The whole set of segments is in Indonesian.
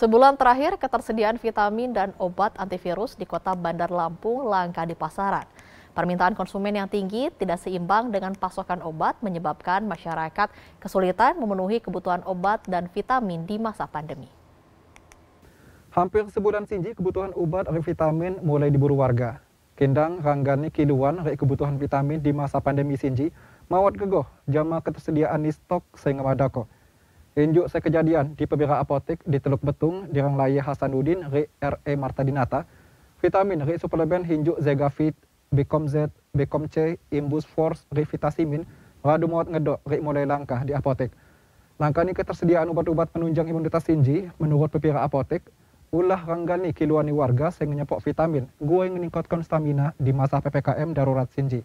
Sebulan terakhir, ketersediaan vitamin dan obat antivirus di kota Bandar Lampung langka di pasaran. Permintaan konsumen yang tinggi tidak seimbang dengan pasokan obat menyebabkan masyarakat kesulitan memenuhi kebutuhan obat dan vitamin di masa pandemi. Hampir sebulan sinji kebutuhan obat dan vitamin mulai diburu warga. Kendang ranggani kiluan dari kebutuhan vitamin di masa pandemi sinji mawat gegoh jama ketersediaan di stok sehingga madako. Injuk saya kejadian di pembira apotek di Teluk Betung, Dirang Raya Hasanuddin, Rik R.E. E Marta Dinata. Vitamin Rik suplemen Hinjuk Zegafit, Bikom Z, Bikom C, Imbus Force, Rik Vitasimin, Radu Mawat Ngedok, Rik mulai langkah di apotek. Langkah ini ketersediaan obat-obat penunjang imunitas Sinji menurut pembira apotek. Ulah ranggani kiluani warga sehingga nyepok vitamin. Gue yang meningkatkan stamina di masa PPKM darurat Sinji.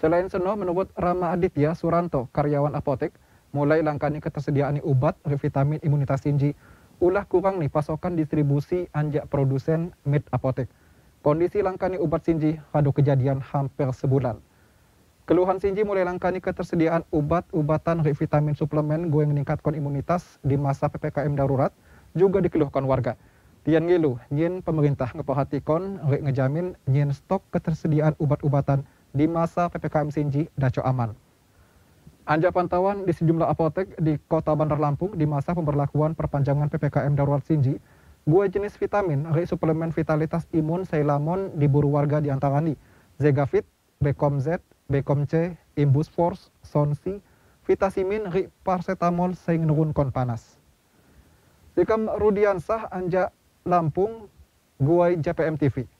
Selain Seno menurut Rama Aditya Suranto, karyawan apotek, mulai langkanya ketersediaan obat, vitamin, imunitas tinggi. Ulah kurang nih pasokan distribusi anjak produsen mid apotek. Kondisi langkanya obat sinji pada kejadian hampir sebulan. Keluhan sinji mulai langkanya ketersediaan obat-obatan, vitamin, suplemen, gue meningkatkan imunitas di masa PPKM darurat juga dikeluhkan warga. Tian ngilu, nyin pemerintah ngeperhatikan, rek ngejamin nyin stok ketersediaan obat-obatan di masa PPKM Sinji daco aman. Anja pantauan di sejumlah apotek di kota Bandar Lampung di masa pemberlakuan perpanjangan PPKM darurat Sinji, dua jenis vitamin, re suplemen vitalitas imun Seilamon diburu warga di diantaranya Zegavit, Bekom Z, Bekom C, Imbus Force, Sonsi, Vitasimin, ri parsetamol sing nurunkan panas. Sikam Rudiansah Anja Lampung, Guai JPM TV.